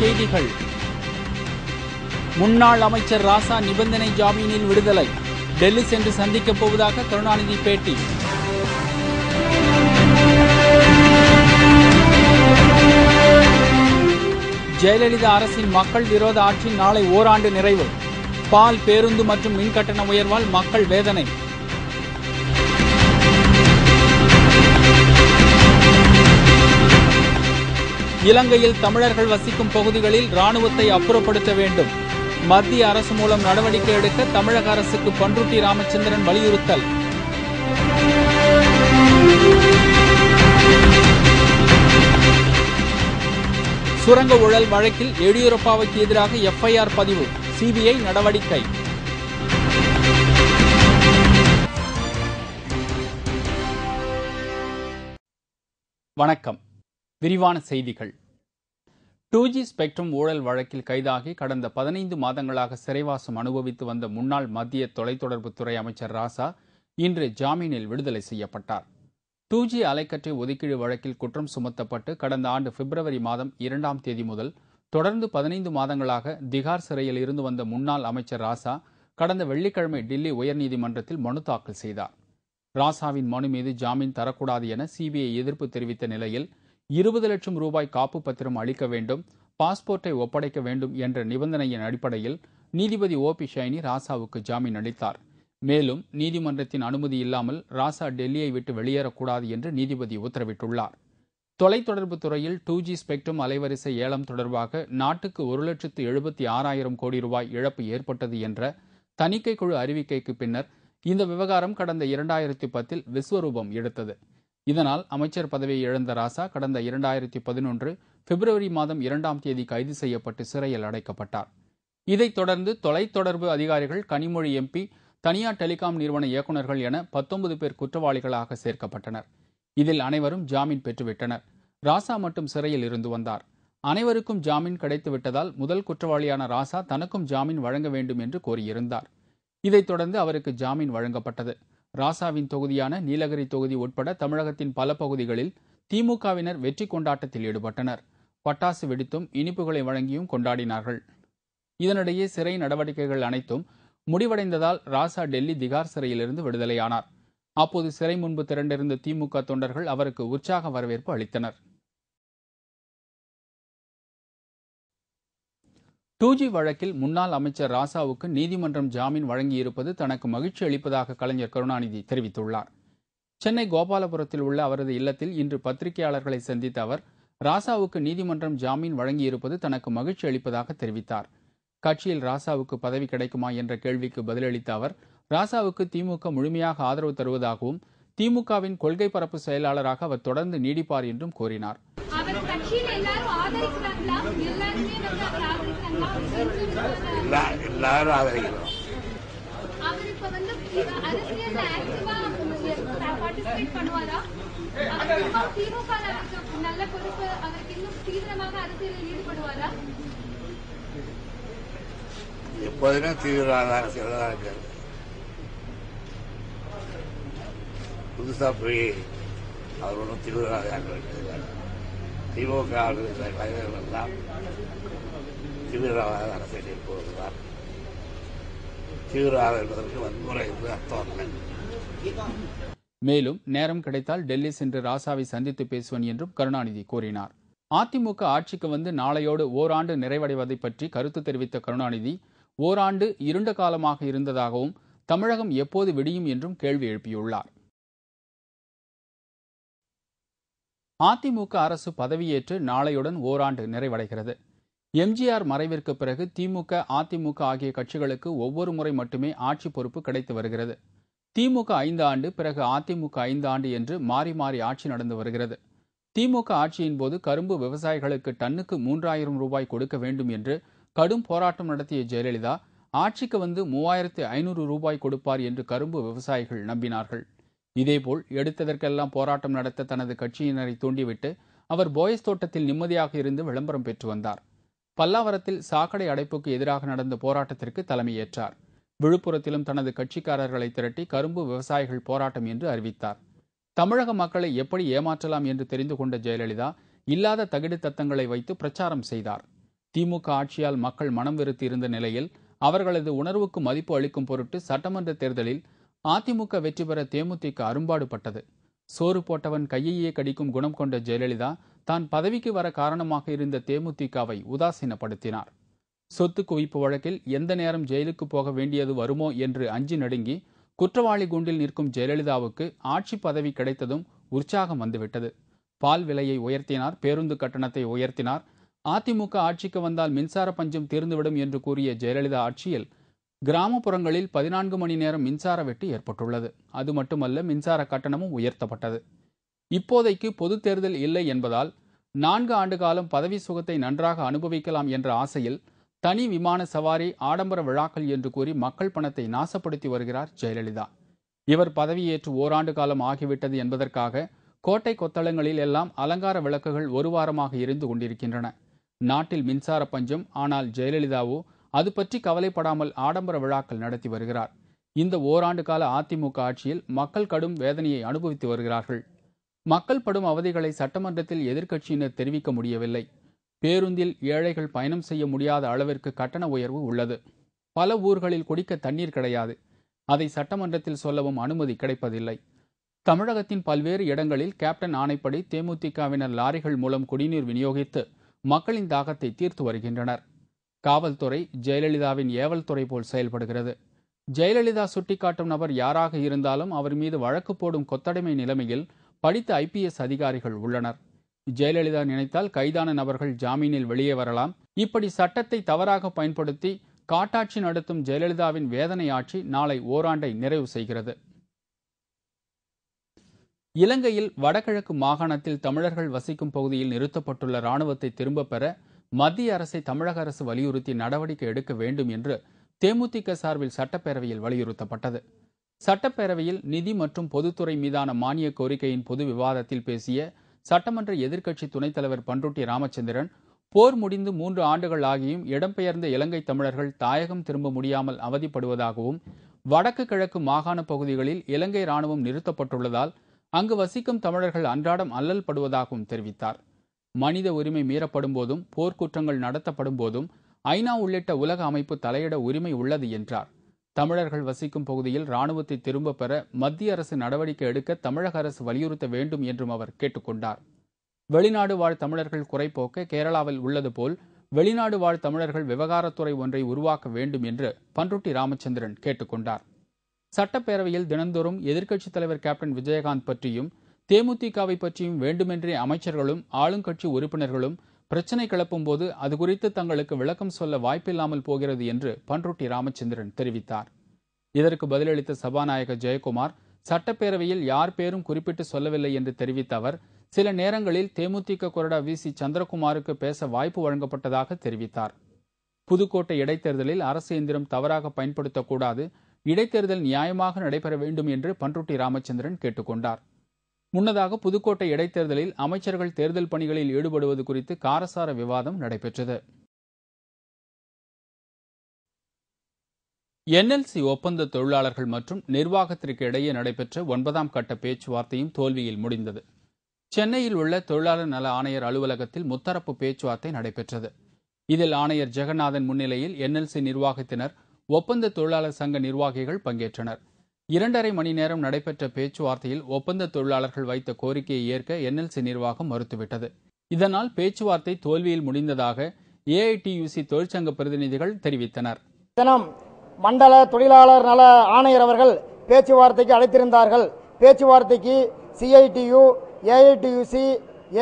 செய்திகள் முன்னாள் அமைச்சர் ராசா நிபந்தனை ஜாமீனில் விடுதலை டெல்லி சென்று சந்திக்கப் போவதாக கருணாநிதி பேட்டி ஜெயலலிதா அரசின் மக்கள் விரோத ஆட்சி நாளை ஓராண்டு நிறைவு பால் பேருந்து மற்றும் மின்கட்டண உயர்வால் மக்கள் வேதனை இலங்கையில் தமிழர்கள் வசிக்கும் பகுதிகளில் ராணுவத்தை அப்புறப்படுத்த வேண்டும் மத்திய அரசு மூலம் நடவடிக்கை எடுக்க தமிழக அரசுக்கு பன்ருட்டி ராமச்சந்திரன் வலியுறுத்தல் சுரங்க ஊழல் வழக்கில் எடியூரப்பாவுக்கு எதிராக எஃப்ஐஆர் பதிவு சிபிஐ நடவடிக்கை வணக்கம் விரிவான செய்திகள் டூ ஜி ஸ்பெக்ட்ரம் ஊழல் வழக்கில் கைதாகி கடந்த பதினைந்து மாதங்களாக சிறைவாசம் அனுபவித்து வந்த முன்னாள் மத்திய தொலைத்தொடர்புத்துறை அமைச்சர் ராசா இன்று ஜாமீனில் விடுதலை செய்யப்பட்டார் டூ ஜி அலைக்கற்றை ஒதுக்கீடு வழக்கில் குற்றம் சுமத்தப்பட்டு கடந்த ஆண்டு பிப்ரவரி மாதம் இரண்டாம் தேதி முதல் தொடர்ந்து பதினைந்து மாதங்களாக திகார் சிறையில் இருந்து வந்த முன்னாள் அமைச்சர் ராசா கடந்த வெள்ளிக்கிழமை டில்லி உயர்நீதிமன்றத்தில் மனு தாக்கல் செய்தார் ராசாவின் மனு மீது ஜாமீன் தரக்கூடாது என சிபிஐ எதிர்ப்பு தெரிவித்த நிலையில் இருபது லட்சம் ரூபாய் காப்பு பத்திரம் அளிக்க வேண்டும் பாஸ்போர்ட்டை ஒப்படைக்க வேண்டும் என்ற நிபந்தனையின் அடிப்படையில் நீதிபதி ஓ பி ஷைனி ராசாவுக்கு ஜாமீன் அளித்தார் மேலும் நீதிமன்றத்தின் அனுமதி இல்லாமல் ராசா டெல்லியை விட்டு வெளியேறக்கூடாது என்று நீதிபதி உத்தரவிட்டுள்ளார் தொலைத்தொடர்பு துறையில் டூ ஜி ஸ்பெக்ட்ரம் அலைவரிசை ஏலம் தொடர்பாக நாட்டுக்கு ஒரு லட்சத்து எழுபத்தி ஆறாயிரம் கோடி ரூபாய் இழப்பு ஏற்பட்டது என்ற தணிக்கை குழு அறிவிக்கைக்கு பின்னர் இந்த விவகாரம் கடந்த இரண்டாயிரத்தி பத்தில் விஸ்வரூபம் எடுத்தது இதனால் அமைச்சர் பதவியை இழந்த ராசா கடந்த இரண்டாயிரத்தி பதினொன்று பிப்ரவரி மாதம் இரண்டாம் தேதி கைது செய்யப்பட்டு சிறையில் அடைக்கப்பட்டார் இதைத் தொடர்ந்து தொலைத்தொடர்பு அதிகாரிகள் கனிமொழி எம்பி தனியார் டெலிகாம் நிறுவன இயக்குநர்கள் என பத்தொன்பது பேர் குற்றவாளிகளாக சேர்க்கப்பட்டனர் இதில் அனைவரும் ஜாமீன் பெற்றுவிட்டனர் ராசா மட்டும் சிறையில் இருந்து வந்தார் அனைவருக்கும் ஜாமீன் கிடைத்துவிட்டதால் முதல் குற்றவாளியான ராசா தனக்கும் ஜாமீன் வழங்க வேண்டும் என்று கோரியிருந்தார் இதைத் தொடர்ந்து அவருக்கு ஜாமீன் வழங்கப்பட்டது ராசாவின் தொகுதியான நீலகிரி தொகுதி உட்பட தமிழகத்தின் பல பகுதிகளில் திமுகவினர் வெற்றி கொண்டாட்டத்தில் ஈடுபட்டனர் பட்டாசு வெடித்தும் இனிப்புகளை வழங்கியும் கொண்டாடினார்கள் இதனிடையே சிறை நடவடிக்கைகள் அனைத்தும் முடிவடைந்ததால் ராசா டெல்லி திகார் சிறையிலிருந்து விடுதலையானார் அப்போது சிறை முன்பு திரண்டிருந்த திமுக தொண்டர்கள் அவருக்கு உற்சாக வரவேற்பு அளித்தனர் டூ ஜி வழக்கில் முன்னாள் அமைச்சர் ராசாவுக்கு நீதிமன்றம் ஜாமீன் வழங்கியிருப்பது தனக்கு மகிழ்ச்சி அளிப்பதாக கலைஞர் கருணாநிதி தெரிவித்துள்ளார் சென்னை கோபாலபுரத்தில் உள்ள அவரது இல்லத்தில் இன்று பத்திரிகையாளர்களை சந்தித்த அவர் ராசாவுக்கு நீதிமன்றம் ஜாமீன் வழங்கியிருப்பது தனக்கு மகிழ்ச்சி அளிப்பதாக தெரிவித்தார் கட்சியில் ராசாவுக்கு பதவி கிடைக்குமா என்ற கேள்விக்கு பதிலளித்த அவர் ராசாவுக்கு திமுக முழுமையாக ஆதரவு தருவதாகவும் திமுகவின் கொள்கை பரப்பு செயலாளராக அவர் தொடர்ந்து நீடிப்பார் என்றும் கூறினார் எல்லாரும் ஆதரிக்கிறோம் எப்போதுமே தீவிர அரசியல் தான் புதுசா போய் அவர் ஒன்றும் தீவிரவாதியாக இருக்கிறார் திமுக தலைவர்கள் எல்லாம் திருவிழாவாக அரசியலில் போகிறார் திருவிழா என்பதற்கு வன்முறை என்று அர்த்தம் மேலும் நேரம் கிடைத்தால் டெல்லி சென்று ராசாவை சந்தித்து பேசுவேன் என்றும் கருணாநிதி கூறினார் அதிமுக ஆட்சிக்கு வந்து நாளையோடு ஓராண்டு நிறைவடைவதை பற்றி கருத்து தெரிவித்த கருணாநிதி ஓராண்டு இருண்ட காலமாக இருந்ததாகவும் தமிழகம் எப்போது விடியும் என்றும் கேள்வி எழுப்பியுள்ளார் அதிமுக அரசு பதவியேற்று நாளையுடன் ஓராண்டு நிறைவடைகிறது எம்ஜிஆர் மறைவிற்கு பிறகு திமுக அதிமுக ஆகிய கட்சிகளுக்கு ஒவ்வொரு முறை மட்டுமே ஆட்சி பொறுப்பு கிடைத்து வருகிறது திமுக ஐந்து ஆண்டு பிறகு அதிமுக ஐந்து ஆண்டு என்று மாறி மாறி ஆட்சி நடந்து வருகிறது திமுக ஆட்சியின் போது கரும்பு விவசாயிகளுக்கு டன்னுக்கு மூன்றாயிரம் ரூபாய் கொடுக்க வேண்டும் என்று கடும் போராட்டம் நடத்திய ஜெயலலிதா ஆட்சிக்கு வந்து மூவாயிரத்து ஐநூறு ரூபாய் கொடுப்பார் என்று கரும்பு விவசாயிகள் நம்பினார்கள் இதேபோல் எடுத்ததற்கெல்லாம் போராட்டம் நடத்த தனது கட்சியினரை தூண்டிவிட்டு அவர் போயஸ் தோட்டத்தில் நிம்மதியாக இருந்து விளம்பரம் பெற்று வந்தார் பல்லாவரத்தில் சாக்கடை அடைப்புக்கு எதிராக நடந்த போராட்டத்திற்கு தலைமையேற்றார் விழுப்புரத்திலும் தனது கட்சிக்காரர்களை திரட்டி கரும்பு விவசாயிகள் போராட்டம் என்று அறிவித்தார் தமிழக மக்களை எப்படி ஏமாற்றலாம் என்று தெரிந்து கொண்ட ஜெயலலிதா இல்லாத தகிடு தத்தங்களை வைத்து பிரச்சாரம் செய்தார் திமுக ஆட்சியால் மக்கள் மனம் வெறுத்து இருந்த நிலையில் அவர்களது உணர்வுக்கு மதிப்பு அளிக்கும் பொருட்டு சட்டமன்ற தேர்தலில் அதிமுக வெற்றி பெற தேமுதிக அரும்பாடுபட்டது சோறு போட்டவன் கையையே கடிக்கும் குணம் கொண்ட ஜெயலலிதா தான் பதவிக்கு வர காரணமாக இருந்த தேமுதிகவை உதாசீனப்படுத்தினார் சொத்து குவிப்பு வழக்கில் எந்த நேரம் ஜெயிலுக்கு போக வேண்டியது வருமோ என்று அஞ்சி நடுங்கி குற்றவாளி குண்டில் நிற்கும் ஜெயலலிதாவுக்கு ஆட்சி பதவி கிடைத்ததும் உற்சாகம் வந்துவிட்டது பால் விலையை உயர்த்தினார் பேருந்து கட்டணத்தை உயர்த்தினார் அதிமுக ஆட்சிக்கு வந்தால் மின்சார பஞ்சம் தீர்ந்துவிடும் என்று கூறிய ஜெயலலிதா ஆட்சியில் கிராமப்புறங்களில் பதினான்கு மணி நேரம் மின்சார வெட்டு ஏற்பட்டுள்ளது அது மட்டுமல்ல மின்சார கட்டணமும் உயர்த்தப்பட்டது இப்போதைக்கு பொது தேர்தல் இல்லை என்பதால் நான்கு ஆண்டு காலம் பதவி சுகத்தை நன்றாக அனுபவிக்கலாம் என்ற ஆசையில் தனி விமான சவாரி ஆடம்பர விழாக்கள் என்று கூறி மக்கள் பணத்தை நாசப்படுத்தி வருகிறார் ஜெயலலிதா இவர் பதவியேற்று ஓராண்டு காலம் ஆகிவிட்டது என்பதற்காக கோட்டை கொத்தளங்களில் எல்லாம் அலங்கார விளக்குகள் ஒரு வாரமாக இருந்து கொண்டிருக்கின்றன நாட்டில் மின்சார பஞ்சம் ஆனால் ஜெயலலிதாவோ அது பற்றி கவலைப்படாமல் ஆடம்பர விழாக்கள் நடத்தி வருகிறார் இந்த ஓராண்டு கால அதிமுக ஆட்சியில் மக்கள் கடும் வேதனையை அனுபவித்து வருகிறார்கள் மக்கள் படும் அவதிகளை சட்டமன்றத்தில் எதிர்க்கட்சியினர் தெரிவிக்க முடியவில்லை பேருந்தில் ஏழைகள் பயணம் செய்ய முடியாத அளவிற்கு கட்டண உயர்வு உள்ளது பல ஊர்களில் குடிக்க தண்ணீர் கிடையாது அதை சட்டமன்றத்தில் சொல்லவும் அனுமதி கிடைப்பதில்லை தமிழகத்தின் பல்வேறு இடங்களில் கேப்டன் ஆணைப்படி தேமுதிகவினர் லாரிகள் மூலம் குடிநீர் விநியோகித்து மக்களின் தாகத்தை தீர்த்து வருகின்றனர் காவல்துறை ஜெயலலிதாவின் ஏவல் துறை போல் செயல்படுகிறது ஜெயலலிதா சுட்டிக்காட்டும் நபர் யாராக இருந்தாலும் அவர் மீது வழக்கு போடும் கொத்தடைமை நிலைமையில் படித்த ஐபிஎஸ் அதிகாரிகள் உள்ளனர் ஜெயலலிதா நினைத்தால் கைதான நபர்கள் ஜாமீனில் வெளியே வரலாம் இப்படி சட்டத்தை தவறாக பயன்படுத்தி காட்டாட்சி நடத்தும் ஜெயலலிதாவின் வேதனை ஆட்சி நாளை ஓராண்டை நிறைவு செய்கிறது இலங்கையில் வடகிழக்கு மாகாணத்தில் தமிழர்கள் வசிக்கும் பகுதியில் நிறுத்தப்பட்டுள்ள ராணுவத்தை திரும்பப் பெற மத்திய அரசை தமிழக அரசு வலியுறுத்தி நடவடிக்கை எடுக்க வேண்டும் என்று தேமுதிக சார்பில் சட்டப்பேரவையில் வலியுறுத்தப்பட்டது சட்டப்பேரவையில் நிதி மற்றும் பொதுத்துறை மீதான மானிய கோரிக்கையின் பொது விவாதத்தில் பேசிய சட்டமன்ற எதிர்க்கட்சி துணைத் தலைவர் பன்ருட்டி ராமச்சந்திரன் போர் முடிந்து மூன்று ஆண்டுகள் ஆகியும் இடம்பெயர்ந்த இலங்கை தமிழர்கள் தாயகம் திரும்ப முடியாமல் அவதிப்படுவதாகவும் வடக்கு கிழக்கு மாகாண பகுதிகளில் இலங்கை ராணுவம் நிறுத்தப்பட்டுள்ளதால் அங்கு வசிக்கும் தமிழர்கள் அன்றாடம் அல்லல் படுவதாகவும் தெரிவித்தார் மனித உரிமை மீறப்படும் போதும் போர்க்குற்றங்கள் நடத்தப்படும் போதும் ஐநா உள்ளிட்ட உலக அமைப்பு தலையிட உரிமை உள்ளது என்றார் தமிழர்கள் வசிக்கும் பகுதியில் ராணுவத்தை திரும்ப பெற மத்திய அரசு நடவடிக்கை எடுக்க தமிழக அரசு வலியுறுத்த வேண்டும் என்றும் அவர் கேட்டுக்கொண்டார் வெளிநாடு வாழ் தமிழர்கள் குறைப்போக்க கேரளாவில் உள்ளது போல் வெளிநாடு வாழ் தமிழர்கள் விவகாரத்துறை ஒன்றை உருவாக்க வேண்டும் என்று பன்ருட்டி ராமச்சந்திரன் கேட்டுக்கொண்டார் சட்டப்பேரவையில் தினந்தோறும் எதிர்க்கட்சித் தலைவர் கேப்டன் விஜயகாந்த் பற்றியும் தேமுதிகவை பற்றியும் வேண்டுமென்றே அமைச்சர்களும் ஆளுங்கட்சி உறுப்பினர்களும் பிரச்சனை கிளப்பும் போது அது குறித்து தங்களுக்கு விளக்கம் சொல்ல வாய்ப்பில்லாமல் போகிறது என்று பன்ருட்டி ராமச்சந்திரன் தெரிவித்தார் இதற்கு பதிலளித்த சபாநாயகர் ஜெயக்குமார் சட்டப்பேரவையில் யார் பேரும் குறிப்பிட்டு சொல்லவில்லை என்று தெரிவித்த அவர் சில நேரங்களில் தேமுதிக கொறடா வி சி சந்திரகுமாருக்கு பேச வாய்ப்பு வழங்கப்பட்டதாக தெரிவித்தார் புதுக்கோட்டை இடைத்தேர்தலில் அரசு எந்திரம் தவறாக பயன்படுத்தக்கூடாது இடைத்தேர்தல் நியாயமாக நடைபெற வேண்டும் என்று பன்ருட்டி ராமச்சந்திரன் கேட்டுக்கொண்டார் முன்னதாக புதுக்கோட்டை இடைத்தேர்தலில் அமைச்சர்கள் தேர்தல் பணிகளில் ஈடுபடுவது குறித்து காரசார விவாதம் நடைபெற்றது என்எல்சி ஒப்பந்த தொழிலாளர்கள் மற்றும் நிர்வாகத்திற்கு இடையே நடைபெற்ற ஒன்பதாம் கட்ட பேச்சுவார்த்தையும் தோல்வியில் முடிந்தது சென்னையில் உள்ள தொழிலாளர் நல ஆணையர் அலுவலகத்தில் முத்தரப்பு பேச்சுவார்த்தை நடைபெற்றது இதில் ஆணையர் ஜெகநாதன் முன்னிலையில் என்எல்சி நிர்வாகத்தினர் ஒப்பந்த தொழிலாளர் சங்க நிர்வாகிகள் பங்கேற்றனர் இரண்டரை மணி நேரம் நடைபெற்ற பேச்சுவார்த்தையில் ஒப்பந்த தொழிலாளர்கள் வைத்த கோரிக்கையை ஏற்க என்எல்சி நிர்வாகம் மறுத்துவிட்டது இதனால் பேச்சுவார்த்தை தோல்வியில் முடிந்ததாக ஏஐடியுசி தொழிற்சங்க பிரதிநிதிகள் தெரிவித்தனர் மண்டல தொழிலாளர் நல ஆணையர் அவர்கள் பேச்சுவார்த்தைக்கு அழைத்திருந்தார்கள் பேச்சுவார்த்தைக்கு சிஐடியு ஏஐடியுசி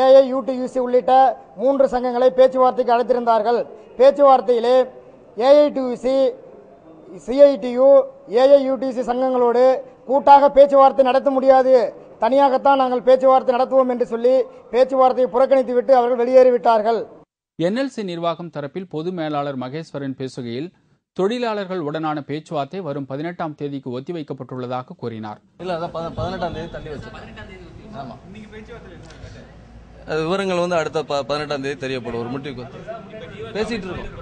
ஏஐயூடியுசி உள்ளிட்ட மூன்று சங்கங்களை பேச்சுவார்த்தைக்கு அழைத்திருந்தார்கள் பேச்சுவார்த்தையிலே ஏஐடியுசி சிஐடியு ஏஐயூடிசி சங்கங்களோடு கூட்டாக பேச்சுவார்த்தை நடத்த முடியாது தனியாகத்தான் நாங்கள் பேச்சுவார்த்தை நடத்துவோம் என்று சொல்லி பேச்சுவார்த்தையை புறக்கணித்துவிட்டு அவர்கள் வெளியேறிவிட்டார்கள் என்எல்சி நிர்வாகம் தரப்பில் பொது மேலாளர் மகேஸ்வரன் பேசுகையில் தொழிலாளர்கள் உடனான பேச்சுவார்த்தை வரும் பதினெட்டாம் தேதிக்கு ஒத்திவைக்கப்பட்டுள்ளதாக கூறினார் விவரங்கள் வந்து அடுத்த பதினெட்டாம் தேதி தெரியப்படும் ஒரு முடிவுக்கு பேசிட்டு இருக்கோம்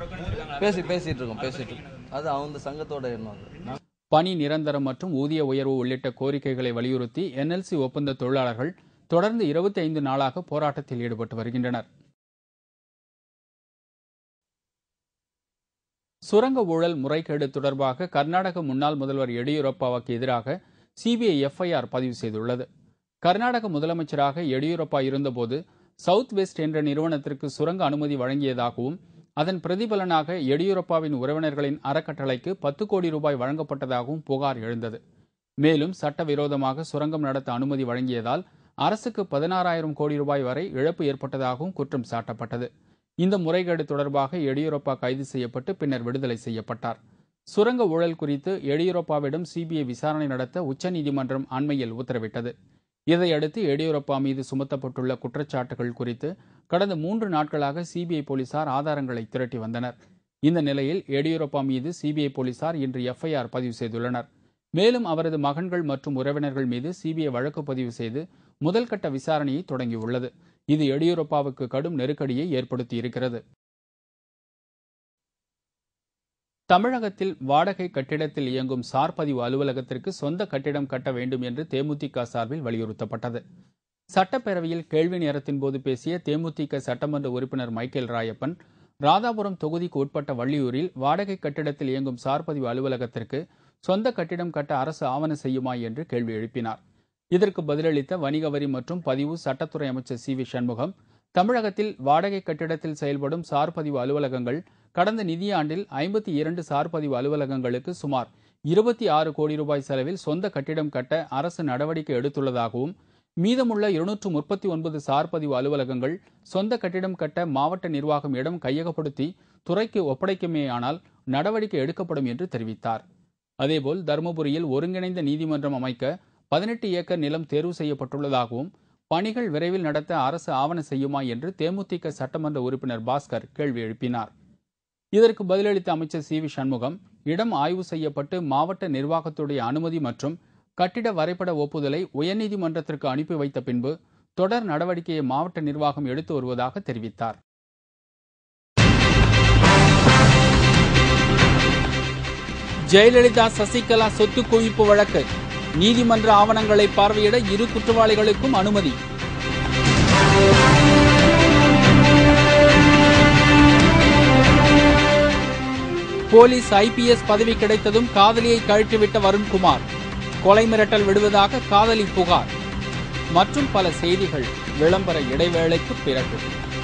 பேசி பேசிட்டு இருக்கோம் பேசிட்டு இருக்கோம் அது அவங்க சங்கத்தோட எண்ணம் பணி நிரந்தரம் மற்றும் ஊதிய உயர்வு உள்ளிட்ட கோரிக்கைகளை வலியுறுத்தி என்எல்சி ஒப்பந்த தொழிலாளர்கள் தொடர்ந்து இருபத்தி ஐந்து நாளாக போராட்டத்தில் ஈடுபட்டு வருகின்றனர் சுரங்க ஊழல் முறைகேடு தொடர்பாக கர்நாடக முன்னாள் முதல்வர் எடியூரப்பாவுக்கு எதிராக சிபிஐ எஃப்ஐஆர் பதிவு செய்துள்ளது கர்நாடக முதலமைச்சராக எடியூரப்பா இருந்தபோது சவுத் வெஸ்ட் என்ற நிறுவனத்திற்கு சுரங்க அனுமதி வழங்கியதாகவும் அதன் பிரதிபலனாக எடியூரப்பாவின் உறவினர்களின் அறக்கட்டளைக்கு பத்து கோடி ரூபாய் வழங்கப்பட்டதாகவும் புகார் எழுந்தது மேலும் சட்டவிரோதமாக சுரங்கம் நடத்த அனுமதி வழங்கியதால் அரசுக்கு பதினாறாயிரம் கோடி ரூபாய் வரை இழப்பு ஏற்பட்டதாகவும் குற்றம் சாட்டப்பட்டது இந்த முறைகேடு தொடர்பாக எடியூரப்பா கைது செய்யப்பட்டு பின்னர் விடுதலை செய்யப்பட்டார் சுரங்க ஊழல் குறித்து எடியூரப்பாவிடம் சிபிஐ விசாரணை நடத்த உச்சநீதிமன்றம் அண்மையில் உத்தரவிட்டது இதையடுத்து எடியூரப்பா மீது சுமத்தப்பட்டுள்ள குற்றச்சாட்டுகள் குறித்து கடந்த மூன்று நாட்களாக சிபிஐ போலீசார் ஆதாரங்களை திரட்டி வந்தனர் இந்த நிலையில் எடியூரப்பா மீது சிபிஐ போலீசார் இன்று எஃப்ஐஆர் பதிவு செய்துள்ளனர் மேலும் அவரது மகன்கள் மற்றும் உறவினர்கள் மீது சிபிஐ வழக்கு பதிவு செய்து முதல்கட்ட விசாரணையை தொடங்கியுள்ளது இது எடியூரப்பாவுக்கு கடும் நெருக்கடியை ஏற்படுத்தியிருக்கிறது தமிழகத்தில் வாடகை கட்டிடத்தில் இயங்கும் சார்பதிவு அலுவலகத்திற்கு சொந்த கட்டிடம் கட்ட வேண்டும் என்று தேமுதிக சார்பில் வலியுறுத்தப்பட்டது சட்டப்பேரவையில் கேள்வி நேரத்தின் போது பேசிய தேமுதிக சட்டமன்ற உறுப்பினர் மைக்கேல் ராயப்பன் ராதாபுரம் தொகுதிக்கு உட்பட்ட வள்ளியூரில் வாடகை கட்டிடத்தில் இயங்கும் சார்பதிவு அலுவலகத்திற்கு சொந்த கட்டிடம் கட்ட அரசு ஆவண செய்யுமா என்று கேள்வி எழுப்பினார் இதற்கு பதிலளித்த வணிக வரி மற்றும் பதிவு சட்டத்துறை அமைச்சர் சி வி சண்முகம் தமிழகத்தில் வாடகை கட்டிடத்தில் செயல்படும் சார்பதிவு அலுவலகங்கள் கடந்த நிதியாண்டில் ஐம்பத்தி இரண்டு சார்பதிவு அலுவலகங்களுக்கு சுமார் இருபத்தி ஆறு கோடி ரூபாய் செலவில் சொந்த கட்டிடம் கட்ட அரசு நடவடிக்கை எடுத்துள்ளதாகவும் மீதமுள்ள இருநூற்று முப்பத்தி ஒன்பது சார்பதிவு அலுவலகங்கள் சொந்த கட்டிடம் கட்ட மாவட்ட நிர்வாகம் இடம் கையகப்படுத்தி துறைக்கு ஒப்படைக்குமேயானால் நடவடிக்கை எடுக்கப்படும் என்று தெரிவித்தார் அதேபோல் தருமபுரியில் ஒருங்கிணைந்த நீதிமன்றம் அமைக்க பதினெட்டு ஏக்கர் நிலம் தேர்வு செய்யப்பட்டுள்ளதாகவும் பணிகள் விரைவில் நடத்த அரசு ஆவணம் செய்யுமா என்று தேமுதிக சட்டமன்ற உறுப்பினர் பாஸ்கர் கேள்வி எழுப்பினார் இதற்கு பதிலளித்த அமைச்சர் சி வி சண்முகம் இடம் ஆய்வு செய்யப்பட்டு மாவட்ட நிர்வாகத்துடைய அனுமதி மற்றும் கட்டிட வரைபட ஒப்புதலை உயர்நீதிமன்றத்திற்கு அனுப்பி வைத்த பின்பு தொடர் நடவடிக்கையை மாவட்ட நிர்வாகம் எடுத்து வருவதாக தெரிவித்தார் ஜெயலலிதா சசிகலா சொத்து குவிப்பு வழக்கு நீதிமன்ற ஆவணங்களை பார்வையிட இரு குற்றவாளிகளுக்கும் அனுமதி போலீஸ் ஐபிஎஸ் பதவி கிடைத்ததும் காதலியை கழற்றிவிட்ட வருண்குமார் கொலை மிரட்டல் விடுவதாக காதலி புகார் மற்றும் பல செய்திகள் விளம்பர இடைவேளைக்கு பிறகு